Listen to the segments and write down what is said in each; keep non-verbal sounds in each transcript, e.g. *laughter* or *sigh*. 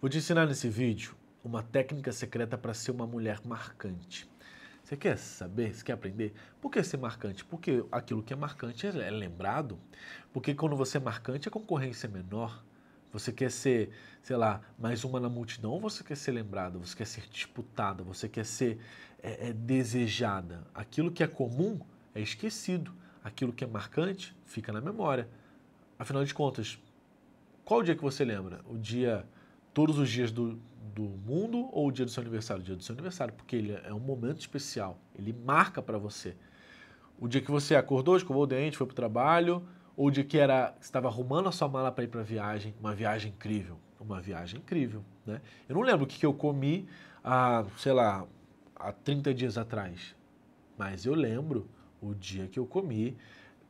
Vou te ensinar nesse vídeo uma técnica secreta para ser uma mulher marcante. Você quer saber? Você quer aprender? Por que ser marcante? Porque aquilo que é marcante é, é lembrado. Porque quando você é marcante, a concorrência é menor. Você quer ser, sei lá, mais uma na multidão ou você quer ser lembrada? Você quer ser disputada? Você quer ser é, é, desejada? Aquilo que é comum é esquecido. Aquilo que é marcante fica na memória. Afinal de contas, qual o dia que você lembra? O dia todos os dias do, do mundo ou o dia do seu aniversário? O dia do seu aniversário, porque ele é um momento especial, ele marca para você. O dia que você acordou, escovou o dente, foi para o trabalho, ou o dia que era, estava arrumando a sua mala para ir para viagem, uma viagem incrível, uma viagem incrível, né? Eu não lembro o que, que eu comi há, sei lá, há 30 dias atrás, mas eu lembro o dia que eu comi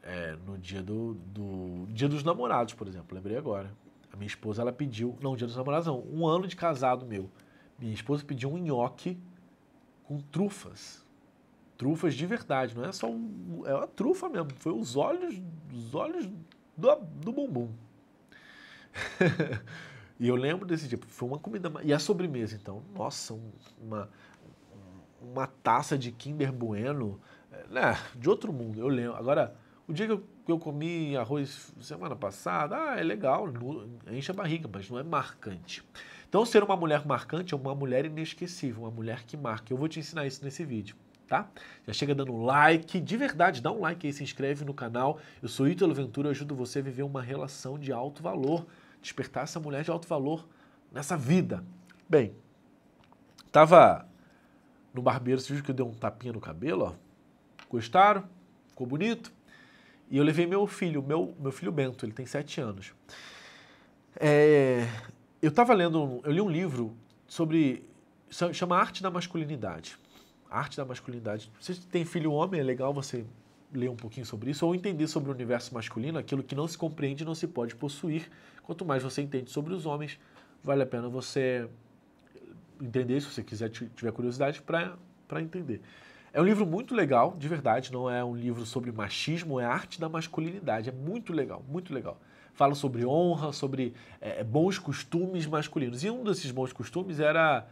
é, no dia do, do dia dos namorados, por exemplo, lembrei agora. A minha esposa, ela pediu, não, dia dos namorados não, um ano de casado meu. Minha esposa pediu um nhoque com trufas. Trufas de verdade, não é só um, é uma trufa mesmo. Foi os olhos, os olhos do, do bumbum. *laughs* e eu lembro desse dia, foi uma comida. E a sobremesa, então? Nossa, um, uma, uma taça de Kinder Bueno, é, né? De outro mundo, eu lembro. Agora, o dia que eu eu comi arroz semana passada, ah, é legal, enche a barriga, mas não é marcante. Então, ser uma mulher marcante é uma mulher inesquecível, uma mulher que marca. Eu vou te ensinar isso nesse vídeo, tá? Já chega dando like, de verdade, dá um like aí, se inscreve no canal. Eu sou Ítalo Ventura, eu ajudo você a viver uma relação de alto valor, despertar essa mulher de alto valor nessa vida. Bem, tava no barbeiro, você viu que eu dei um tapinha no cabelo, ó? Gostaram? Ficou bonito? E eu levei meu filho, meu, meu filho Bento, ele tem sete anos. É, eu estava lendo, eu li um livro sobre, chama Arte da Masculinidade. Arte da Masculinidade. Se você tem filho homem, é legal você ler um pouquinho sobre isso, ou entender sobre o universo masculino, aquilo que não se compreende não se pode possuir. Quanto mais você entende sobre os homens, vale a pena você entender, se você quiser, tiver curiosidade, para entender. É um livro muito legal, de verdade, não é um livro sobre machismo, é arte da masculinidade. É muito legal, muito legal. Fala sobre honra, sobre é, é, bons costumes masculinos. E um desses bons costumes era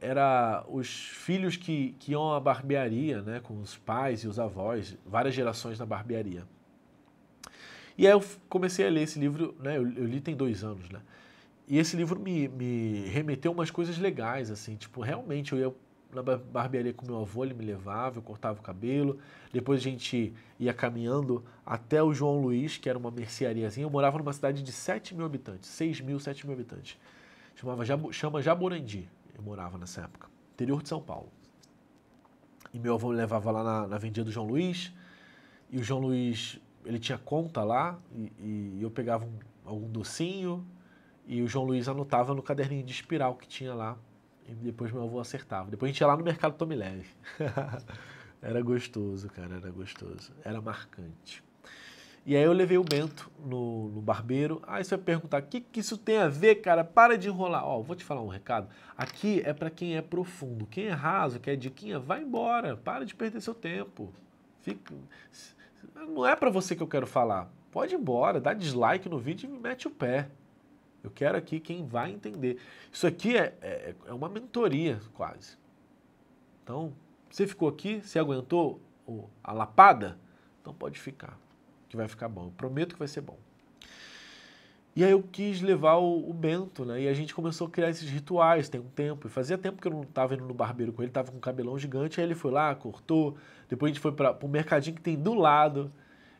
era os filhos que, que iam à barbearia, né, com os pais e os avós, várias gerações na barbearia. E aí eu comecei a ler esse livro, né, eu, eu li tem dois anos, né, e esse livro me, me remeteu umas coisas legais, assim, tipo, realmente eu ia na barbearia com meu avô, ele me levava, eu cortava o cabelo. Depois a gente ia caminhando até o João Luiz, que era uma merceariazinha. Eu morava numa cidade de 7 mil habitantes, 6 mil, 7 mil habitantes. Chamava, chama Jaburandi eu morava nessa época, interior de São Paulo. E meu avô me levava lá na, na vendinha do João Luiz. E o João Luiz, ele tinha conta lá, e, e eu pegava um, algum docinho. E o João Luiz anotava no caderninho de espiral que tinha lá e depois meu avô acertava. Depois a gente ia lá no mercado Tommy Leve. *laughs* era gostoso, cara, era gostoso. Era marcante. E aí eu levei o Bento no, no barbeiro. Aí você vai perguntar, o que, que isso tem a ver, cara? Para de enrolar. Ó, vou te falar um recado. Aqui é para quem é profundo. Quem é raso, quer é diquinha, vai embora. Para de perder seu tempo. Fica... Não é para você que eu quero falar. Pode ir embora, dá dislike no vídeo e mete o pé. Eu quero aqui quem vai entender. Isso aqui é, é, é uma mentoria, quase. Então, você ficou aqui, você aguentou a lapada? Então pode ficar, que vai ficar bom. Eu prometo que vai ser bom. E aí eu quis levar o, o, Bento, né? E a gente começou a criar esses rituais, tem um tempo. E fazia tempo que eu não estava indo no barbeiro com ele, estava com um cabelão gigante. Aí ele foi lá, cortou. Depois a gente foi para o mercadinho que tem do lado.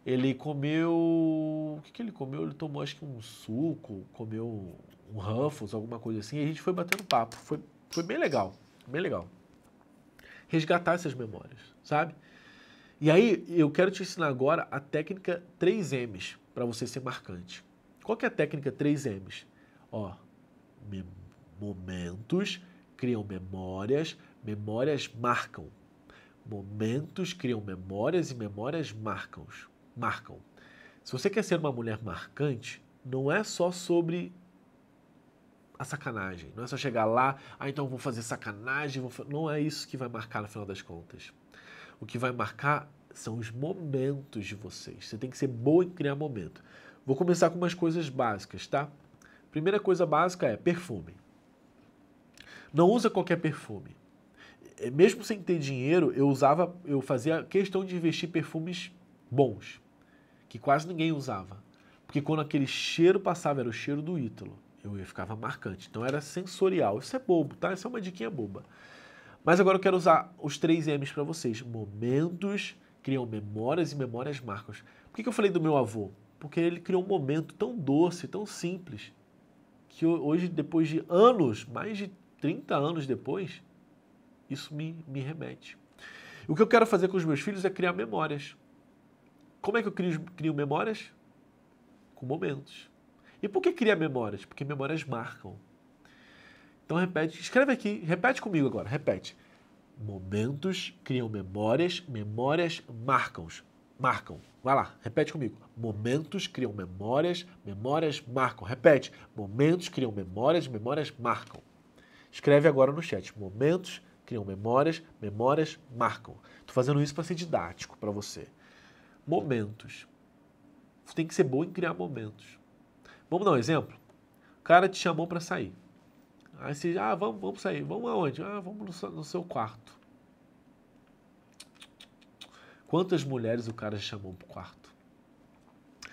Ele comeu. O que, que ele comeu? Ele tomou acho que um suco, comeu um Ruffles, alguma coisa assim. E a gente foi batendo papo. Foi, foi bem legal. Bem legal. Resgatar essas memórias, sabe? E aí, eu quero te ensinar agora a técnica 3Ms para você ser marcante. Qual que é a técnica 3Ms? Ó, momentos criam memórias, memórias marcam. Momentos criam memórias e memórias marcam marcam. Se você quer ser uma mulher marcante, não é só sobre a sacanagem. Não é só chegar lá, ah, então vou fazer sacanagem. Vou... Não é isso que vai marcar no final das contas. O que vai marcar são os momentos de vocês. Você tem que ser boa em criar momento. Vou começar com umas coisas básicas, tá? Primeira coisa básica é perfume. Não usa qualquer perfume. É, mesmo sem ter dinheiro, eu usava, eu fazia questão de investir perfumes bons que quase ninguém usava. Porque quando aquele cheiro passava, era o cheiro do Ítalo. Eu ficava marcante. Então era sensorial. Isso é bobo, tá? Isso é uma diquinha boba. Mas agora eu quero usar os três M's para vocês. Momentos criam memórias e memórias marcam. Por que, que eu falei do meu avô? Porque ele criou um momento tão doce, tão simples, que hoje, depois de anos, mais de 30 anos depois, isso me, me remete. O que eu quero fazer com os meus filhos é criar memórias. Como é que eu crio, crio memórias? Com momentos. E por que cria memórias? Porque memórias marcam. Então repete, escreve aqui, repete comigo agora, repete. Momentos criam memórias, memórias marcam. Marcam. Vai lá, repete comigo. Momentos criam memórias, memórias marcam. Repete. Momentos criam memórias, memórias marcam. Escreve agora no chat. Momentos criam memórias, memórias marcam. Estou fazendo isso para ser didático para você momentos. Você tem que ser bom em criar momentos. Vamos dar um exemplo? O cara te chamou para sair. Aí você, ah, vamos, vamos sair. Vamos aonde? Ah, vamos no seu, no seu quarto. Quantas mulheres o cara chamou pro quarto?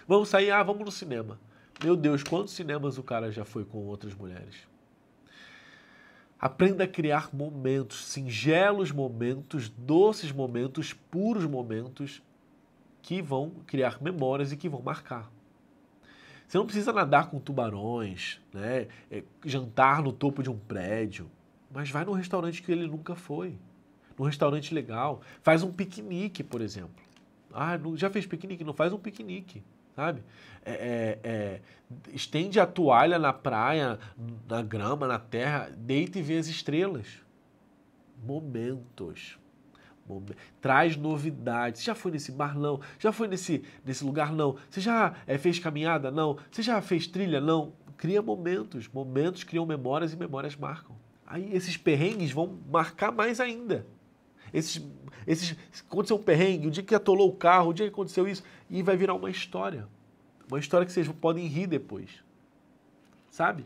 Vamos sair, ah, vamos no cinema. Meu Deus, quantos cinemas o cara já foi com outras mulheres? Aprenda a criar momentos, singelos momentos, doces momentos, puros momentos que vão criar memórias e que vão marcar. Você não precisa nadar com tubarões, né? É, jantar no topo de um prédio, mas vai num restaurante que ele nunca foi, num restaurante legal, faz um piquenique, por exemplo. Ah, já fez piquenique? Não faz um piquenique sabe? É, é, é, estende a toalha na praia, na grama, na terra, deita e vê as estrelas. Momentos traz novidades. Você já foi nesse bar? Não. Já foi nesse, nesse lugar? Não. Você já é, fez caminhada? Não. Você já fez trilha? Não. Cria momentos. Momentos criam memórias e memórias marcam. Aí esses perrengues vão marcar mais ainda. Esses, esses, aconteceu um perrengue, o dia que atolou o carro, o dia que aconteceu isso, e vai virar uma história. Uma história que vocês podem rir depois. Sabe?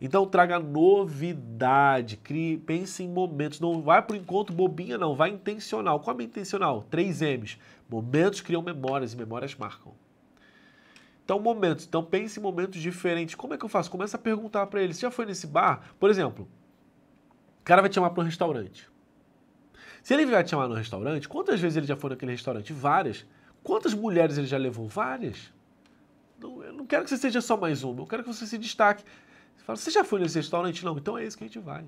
Então traga novidade, crie, pense em momentos. Não vai para o encontro bobinha, não. Vai intencional. Como é intencional? Três M's. Momentos criam memórias e memórias marcam. Então, momentos. Então, pense em momentos diferentes. Como é que eu faço? Começa a perguntar para ele. Você já foi nesse bar? Por exemplo, o cara vai te chamar para um restaurante. Se ele vai te chamar no restaurante, quantas vezes ele já foi naquele restaurante? Várias. Quantas mulheres ele já levou? Várias. Não, eu não quero que você seja só mais uma. Eu quero que você se destaque. Você fala, você já foi nesse restaurante? Não, então é esse que a gente vai.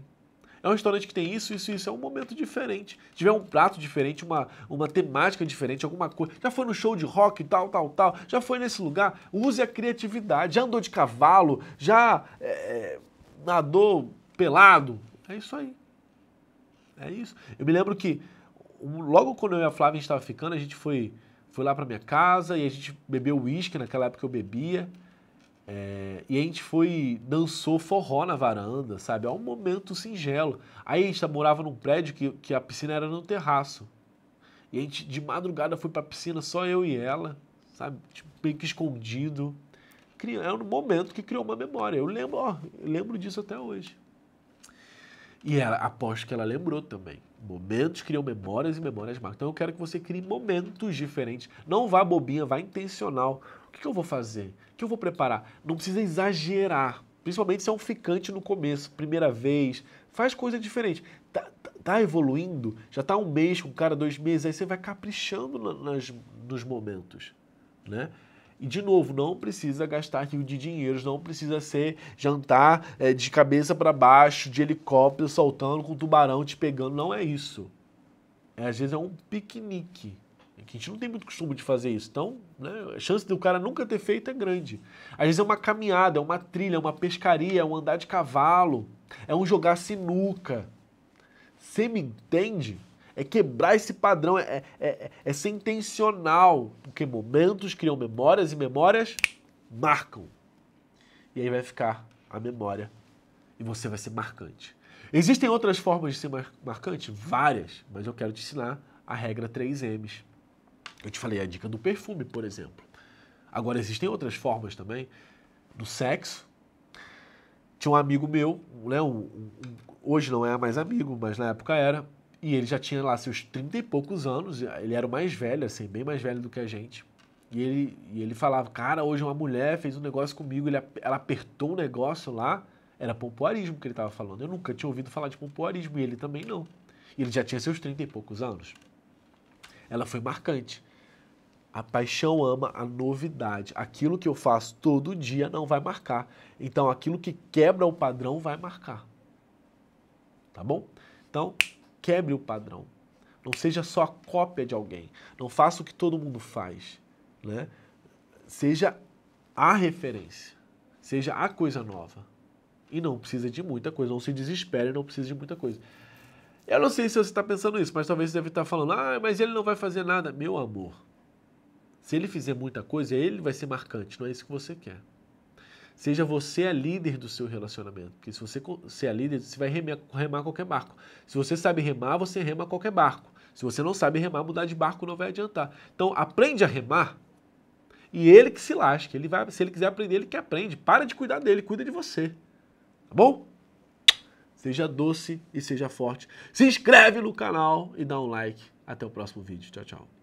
É um restaurante que tem isso, isso isso. É um momento diferente. Se tiver um prato diferente, uma, uma temática diferente, alguma coisa. Já foi no show de rock, tal, tal, tal. Já foi nesse lugar. Use a criatividade. Já andou de cavalo. Já é, nadou pelado. É isso aí. É isso. Eu me lembro que logo quando eu e a Flávia estava ficando, a gente foi, foi lá para minha casa e a gente bebeu uísque. Naquela época eu bebia. É, e a gente foi, dançou forró na varanda, sabe? É um momento singelo. Aí a gente tá, morava num prédio que, que a piscina era no terraço. E a gente, de madrugada, foi pra piscina, só eu e ela, sabe? Tipo, meio que escondido. Era é um momento que criou uma memória. Eu lembro, ó, eu lembro disso até hoje. E ela, aposto que ela lembrou também. Momentos criam memórias e memórias marcam. Então eu quero que você crie momentos diferentes. Não vá bobinha, vá intencional que, que eu vou fazer? O que eu vou preparar? Não precisa exagerar. Principalmente se é um ficante no começo, primeira vez. Faz coisa diferente. Tá, tá, tá evoluindo? Já tá um mês com um cara, dois meses, aí você vai caprichando nas, nos momentos, né? E, de novo, não precisa gastar rio de dinheiros, não precisa ser jantar é, de cabeça para baixo, de helicóptero saltando com tubarão te pegando. Não é isso. É, às vezes é um piquenique que a gente não tem muito costume de fazer isso. Então, né, a chance do cara nunca ter feito é grande. Às vezes é uma caminhada, é uma trilha, é uma pescaria, é um andar de cavalo, é um jogar sinuca. Você me entende? É quebrar esse padrão, é, é, é, é ser intencional, porque momentos criam memórias e memórias marcam. E aí vai ficar a memória e você vai ser marcante. Existem outras formas de ser mar marcante? Várias, mas eu quero te ensinar a regra 3Ms. Eu te falei a dica do perfume, por exemplo. Agora, existem outras formas também do sexo. Tinha um amigo meu, né, um, um, hoje não é mais amigo, mas na época era, e ele já tinha lá seus 30 e poucos anos, ele era o mais velho, assim, bem mais velho do que a gente. E ele, e ele falava, cara, hoje uma mulher fez um negócio comigo, ele, ela apertou um negócio lá, era pompoarismo que ele estava falando. Eu nunca tinha ouvido falar de pompoarismo e ele também não. ele já tinha seus 30 e poucos anos. Ela foi marcante. A paixão ama a novidade. Aquilo que eu faço todo dia não vai marcar. Então, aquilo que quebra o padrão vai marcar. Tá bom? Então, quebre o padrão. Não seja só a cópia de alguém. Não faça o que todo mundo faz. Né? Seja a referência. Seja a coisa nova. E não precisa de muita coisa. Não se desespere, não precisa de muita coisa. Eu não sei se você está pensando isso, mas talvez você deve estar tá falando: ah, mas ele não vai fazer nada. Meu amor se ele fizer muita coisa, é ele vai ser marcante, não é isso que você quer. Seja você a líder do seu relacionamento, porque se você ser é a líder, você vai remar, remar qualquer barco. Se você sabe remar, você rema qualquer barco. Se você não sabe remar, mudar de barco não vai adiantar. Então, aprende a remar e ele que se lasque. Ele vai, se ele quiser aprender, ele que aprende. Para de cuidar dele, cuida de você. Tá bom? Seja doce e seja forte. Se inscreve no canal e dá um like. Até o próximo vídeo. Tchau, tchau.